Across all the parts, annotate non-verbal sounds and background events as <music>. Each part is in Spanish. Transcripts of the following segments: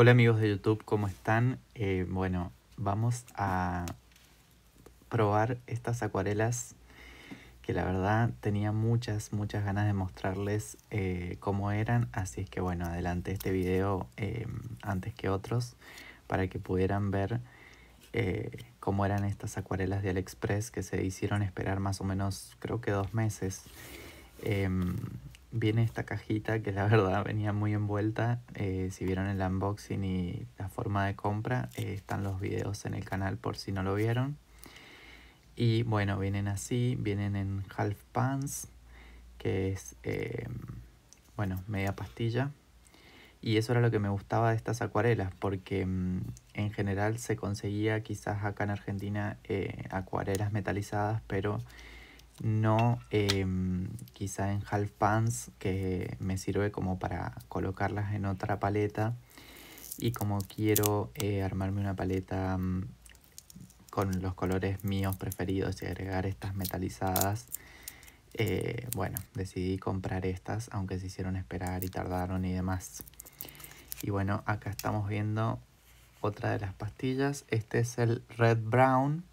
Hola amigos de YouTube, ¿cómo están? Eh, bueno, vamos a probar estas acuarelas que la verdad tenía muchas, muchas ganas de mostrarles eh, cómo eran. Así es que bueno, adelante este video em, antes que otros para que pudieran ver eh, cómo eran estas acuarelas de AliExpress que se hicieron esperar más o menos creo que dos meses. Em, viene esta cajita que la <laughs> verdad venía muy envuelta. Eh, si vieron el unboxing y la forma de compra, eh, están los videos en el canal por si no lo vieron. Y bueno, vienen así, vienen en half pants, que es, em, bueno, media pastilla. Y eso era lo que me gustaba de estas acuarelas, porque em, en general se conseguía quizás acá en Argentina eh, acuarelas metalizadas, pero no em, quizá en half pants que me sirve como para colocarlas en otra paleta y como quiero eh, armarme una paleta mm, con los colores míos preferidos y agregar estas metalizadas eh, bueno decidí comprar estas aunque se hicieron esperar y tardaron y demás y bueno acá estamos viendo otra de las pastillas este es el red brown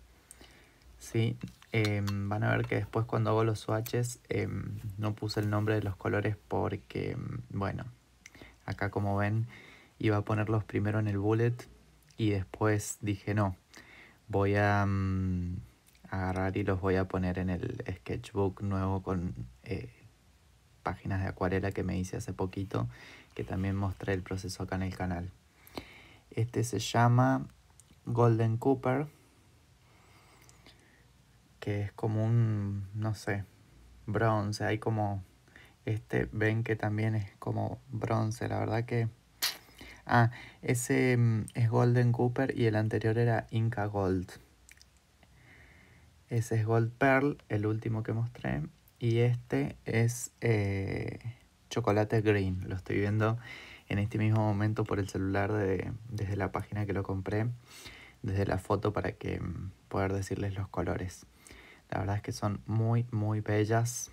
¿sí? Em, van a ver que después cuando hago los swatches em, no puse el nombre de los colores porque, em, bueno, acá como ven iba a ponerlos primero en el bullet y después dije no, voy a agarrar y los voy a poner en el sketchbook nuevo con eh, páginas de acuarela que me hice hace poquito, que también mostré el proceso acá en el canal. Este se llama Golden Cooper que es como un, no sé, bronce. Hay como este ven que también es como bronce. La verdad que... Ah, ese mm, es Golden Cooper y el anterior era Inca Gold. Ese es Gold Pearl, el último que mostré. Y este es eh, Chocolate Green. Lo estoy viendo en este mismo momento por el celular desde la página que lo compré. Desde la foto para que mm, poder decirles los colores. La verdad es que son muy, muy bellas.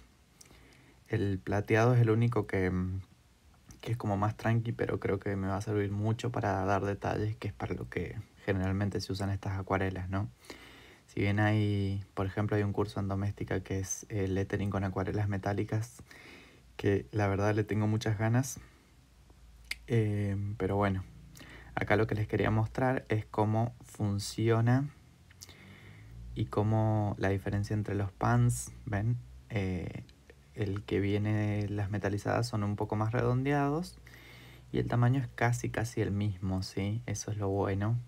El plateado es el único que, es como más tranqui, pero creo que me va a servir mucho para dar detalles, que es para lo que generalmente se usan estas acuarelas, ¿no? Si bien hay, por ejemplo, hay un curso en doméstica que es el eh, lettering con acuarelas metálicas, que la verdad le tengo muchas ganas. Eh, pero bueno, acá lo que les quería mostrar es cómo funciona y como la diferencia entre los pans, ven, eh, el que viene las metalizadas son un poco más redondeados y el tamaño es casi casi el mismo, ¿sí? Eso es lo bueno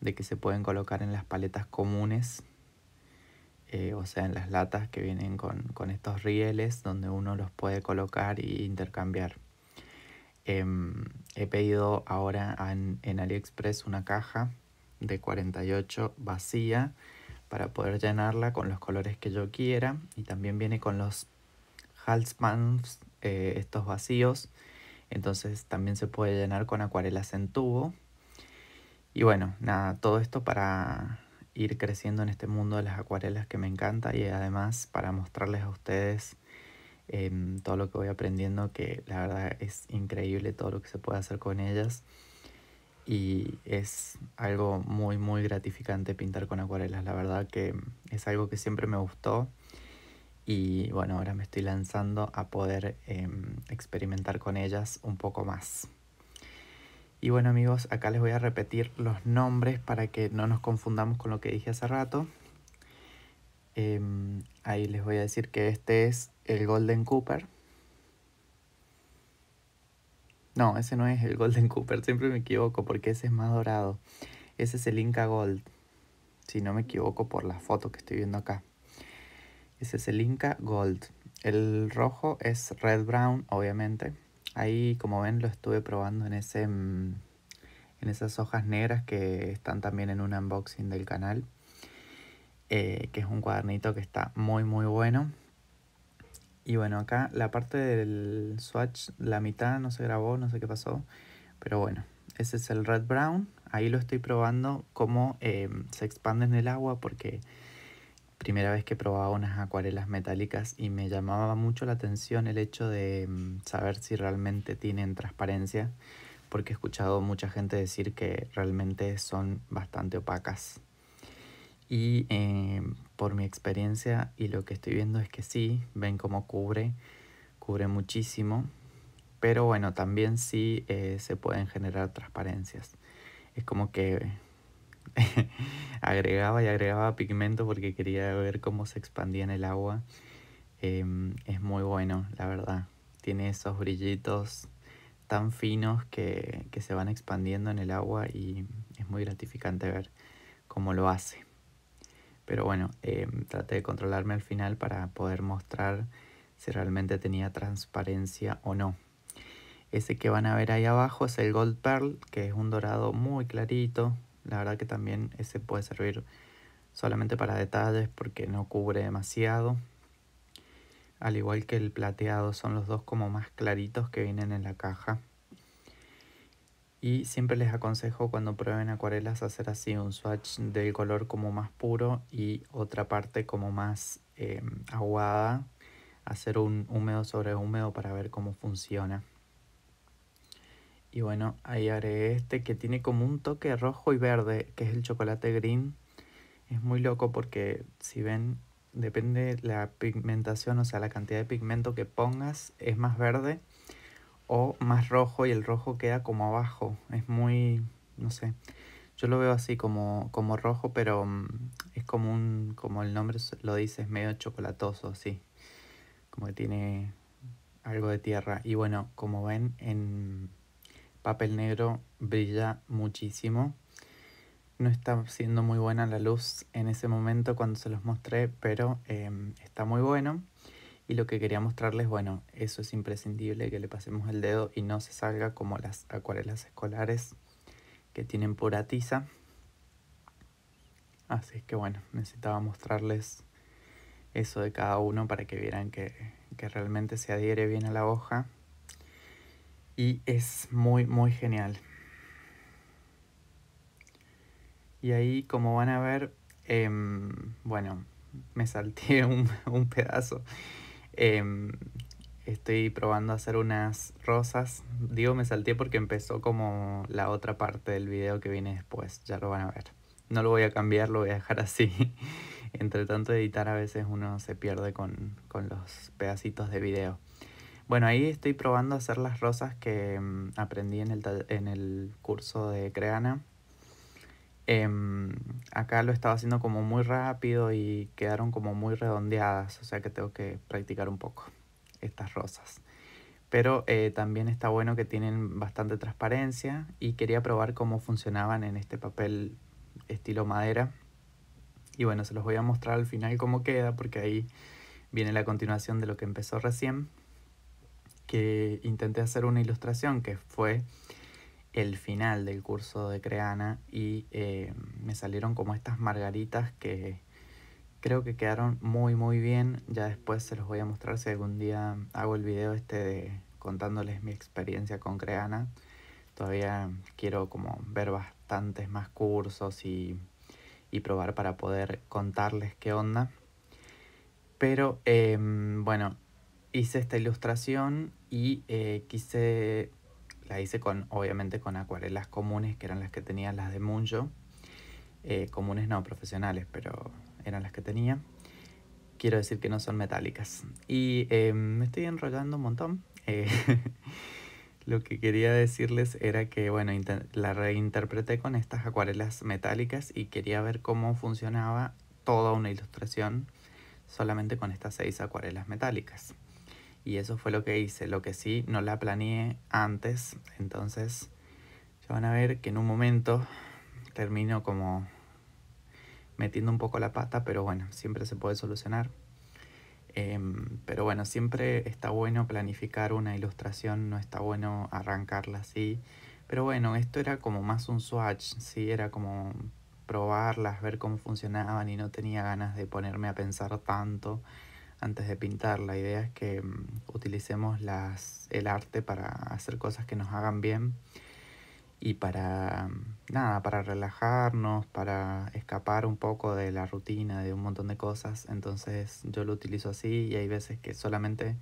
de que se pueden colocar en las paletas comunes, eh, o sea, en las latas que vienen con, estos rieles donde uno los puede colocar e intercambiar. Em, he pedido ahora en, en AliExpress una caja de 48 vacía para poder llenarla con los colores que yo quiera y también viene con los halsbands eh, estos vacíos entonces también se puede llenar con acuarelas en tubo y bueno nada todo esto para ir creciendo en este mundo de las acuarelas que me encanta y además para mostrarles a ustedes em, todo lo que voy aprendiendo que la verdad es increíble todo lo que se puede hacer con ellas y es algo muy muy gratificante pintar con acuarelas, la verdad que es algo que siempre me gustó y bueno, ahora me estoy lanzando a poder em, experimentar con ellas un poco más. Y bueno amigos, acá les voy a repetir los nombres para que no nos confundamos con lo que dije hace rato. Em, ahí les voy a decir que este es el Golden Cooper. No, ese no es el Golden Cooper, siempre me equivoco porque ese es más dorado. Ese es el Inca Gold, si no me equivoco por la foto que estoy viendo acá. Ese es el Inca Gold. El rojo es Red Brown, obviamente. Ahí, como ven, lo estuve probando en, ese, mm, en esas hojas negras que están también en un unboxing del canal. Eh, que es un cuadernito que está muy, muy bueno. Y bueno, acá la parte del swatch, la mitad no se grabó, no sé qué pasó. Pero bueno, ese es el Red Brown. Ahí lo estoy probando cómo eh, se expande en el agua porque primera vez que probaba unas acuarelas metálicas y me llamaba mucho la atención el hecho de mm, saber si realmente tienen transparencia porque he escuchado mucha gente decir que realmente son bastante opacas. Y em, por mi experiencia y lo que estoy viendo es que sí, ven cómo cubre, cubre muchísimo, pero bueno, también sí eh, se pueden generar transparencias. Es como que <laughs> agregaba y agregaba pigmento porque quería ver cómo se expandía en el agua. Em, es muy bueno, la verdad. Tiene esos brillitos tan finos que, que se van expandiendo en el agua y es muy gratificante ver cómo lo hace. Pero bueno, em, traté de controlarme al final para poder mostrar si realmente tenía transparencia o no. Ese que van a ver ahí abajo es el Gold Pearl, que es un dorado muy clarito. La verdad que también ese puede servir solamente para detalles porque no cubre demasiado. Al igual que el plateado, son los dos como más claritos que vienen en la caja. Y siempre les aconsejo cuando prueben acuarelas hacer así un swatch del color como más puro y otra parte como más eh, aguada. Hacer un húmedo sobre húmedo para ver cómo funciona. Y bueno, ahí haré este que tiene como un toque rojo y verde, que es el chocolate green. Es muy loco porque si ven, depende la pigmentación, o sea, la cantidad de pigmento que pongas, es más verde o más rojo y el rojo queda como abajo. Es muy, no sé, yo lo veo así como, como rojo, pero mm, es como un, como el nombre lo dice, es medio chocolatoso, así, como que tiene algo de tierra. Y bueno, como ven, en papel negro brilla muchísimo. No está siendo muy buena la luz en ese momento cuando se los mostré, pero em, está muy bueno. Y lo que quería mostrarles, bueno, eso es imprescindible, que le pasemos el dedo y no se salga como las acuarelas escolares que tienen pura tiza. Así es que bueno, necesitaba mostrarles eso de cada uno para que vieran que, realmente se adhiere bien a la hoja. Y es muy, muy genial. Y ahí, como van a ver, em, bueno, me salté <laughs> un, un pedazo Em, estoy probando a hacer unas rosas. Digo, me salté porque empezó como la otra parte del video que viene después. Ya lo van a ver. No lo voy a cambiar, lo voy a dejar así. <laughs> Entre tanto editar a veces uno se pierde con, los pedacitos de video. Bueno, ahí estoy probando a hacer las rosas que em, aprendí en el curso de Creana Em, acá lo estaba haciendo como muy rápido y quedaron como muy redondeadas, o sea que tengo que practicar un poco estas rosas. Pero eh, también está bueno que tienen bastante transparencia y quería probar cómo funcionaban en este papel estilo madera. Y bueno, se los voy a mostrar al final cómo queda porque ahí viene la continuación de lo que empezó recién. Que intenté hacer una ilustración que fue el final del curso de Creana y eh, me salieron como estas margaritas que creo que quedaron muy muy bien. Ya después se los voy a mostrar si algún día hago el video este de contándoles mi experiencia con Creana. Todavía quiero como ver bastantes más cursos y, probar para poder contarles qué onda. Pero em, bueno, hice esta ilustración y eh, quise hice con, obviamente con acuarelas comunes, que eran las que tenía las de Munjo. Eh, comunes no, profesionales, pero eran las que tenía. Quiero decir que no son metálicas. Y em, me estoy enrollando un montón. Eh, <laughs> lo que quería decirles era que, bueno, la reinterpreté con estas acuarelas metálicas y quería ver cómo funcionaba toda una ilustración solamente con estas seis acuarelas metálicas. Y eso fue lo que hice. Lo que sí, no la planeé antes. Entonces, ya van a ver que en un momento termino como metiendo un poco la pata, pero bueno, siempre se puede solucionar. Em, pero bueno, siempre está bueno planificar una ilustración, no está bueno arrancarla así. Pero bueno, esto era como más un swatch, sí, era como probarlas, ver cómo funcionaban y no tenía ganas de ponerme a pensar tanto antes de pintar. La idea es que mm, utilicemos las, el arte para hacer cosas que nos hagan bien y para mm, nada, para relajarnos, para escapar un poco de la rutina, de un montón de cosas. Entonces yo lo utilizo así y hay veces que solamente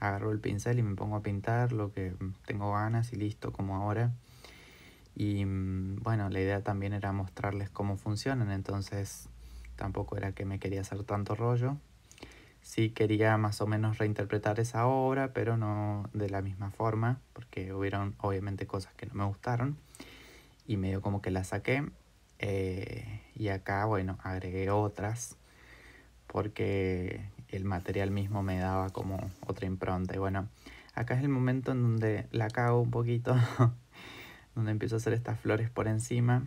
agarro el pincel y me pongo a pintar lo que mm, tengo ganas y listo, como ahora. Y bueno, la idea también era mostrarles cómo funcionan, entonces tampoco era que me quería hacer tanto rollo sí quería más o menos reinterpretar esa obra, pero no de la misma forma, porque hubieron obviamente cosas que no me gustaron y medio como que la saqué. Eh, y acá, bueno, agregué otras porque el material mismo me daba como otra impronta. Y bueno, acá es el momento en donde la cago un poquito, <laughs> donde empiezo a hacer estas flores por encima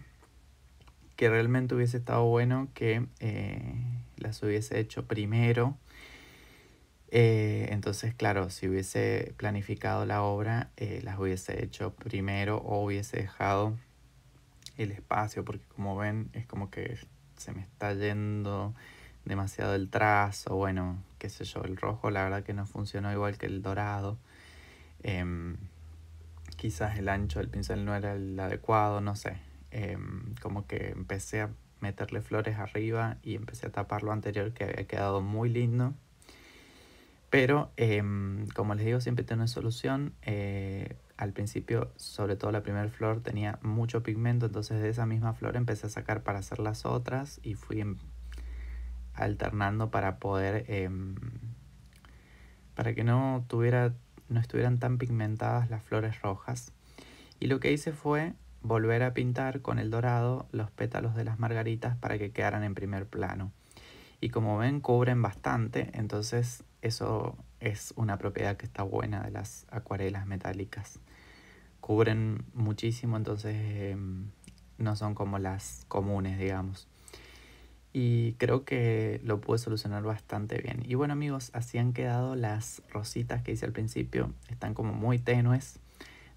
que realmente hubiese estado bueno que eh, las hubiese hecho primero. Eh, entonces, claro, si hubiese planificado la obra, eh, las hubiese hecho primero o hubiese dejado el espacio, porque como ven, es como que se me está yendo demasiado el trazo, bueno, qué sé yo, el rojo la verdad que no funcionó igual que el dorado. Em, quizás el ancho del pincel no era el adecuado, no sé. Em, como que empecé a meterle flores arriba y empecé a tapar lo anterior que había quedado muy lindo. Pero em, como les digo, siempre tiene solución. Eh, al principio, sobre todo la primera flor, tenía mucho pigmento, entonces de esa misma flor empecé a sacar para hacer las otras y fui em, alternando para poder, para que no, tuviera, no estuvieran tan pigmentadas las flores rojas. Y lo que hice fue volver a pintar con el dorado los pétalos de las margaritas para que quedaran en primer plano. Y como ven, cubren bastante, entonces eso es una propiedad que está buena de las acuarelas metálicas. Cubren muchísimo, entonces em, no son como las comunes, digamos. Y creo que lo pude solucionar bastante bien. Y bueno amigos, así han quedado las rositas que hice al principio. Están como muy tenues,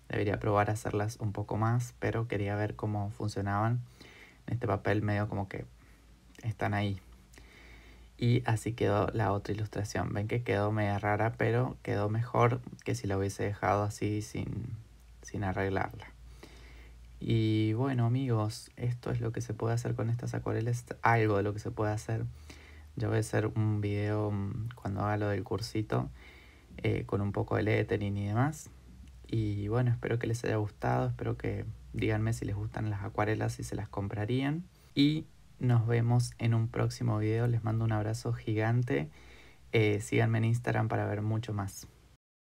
Debería probar hacerlas un poco más, pero quería ver cómo funcionaban en este papel medio como que están ahí. Y así quedó la otra ilustración. Ven que quedó media rara, pero quedó mejor que si la hubiese dejado así sin, arreglarla. Y bueno amigos, esto es lo que se puede hacer con estas acuarelas, algo de lo que se puede hacer. Yo voy a hacer un video mm, cuando haga lo del cursito eh, con un poco de lettering y demás. Y bueno, espero que les haya gustado, espero que díganme si les gustan las acuarelas, si se las comprarían. Y nos vemos en un próximo video, les mando un abrazo gigante. Eh, síganme en Instagram para ver mucho más.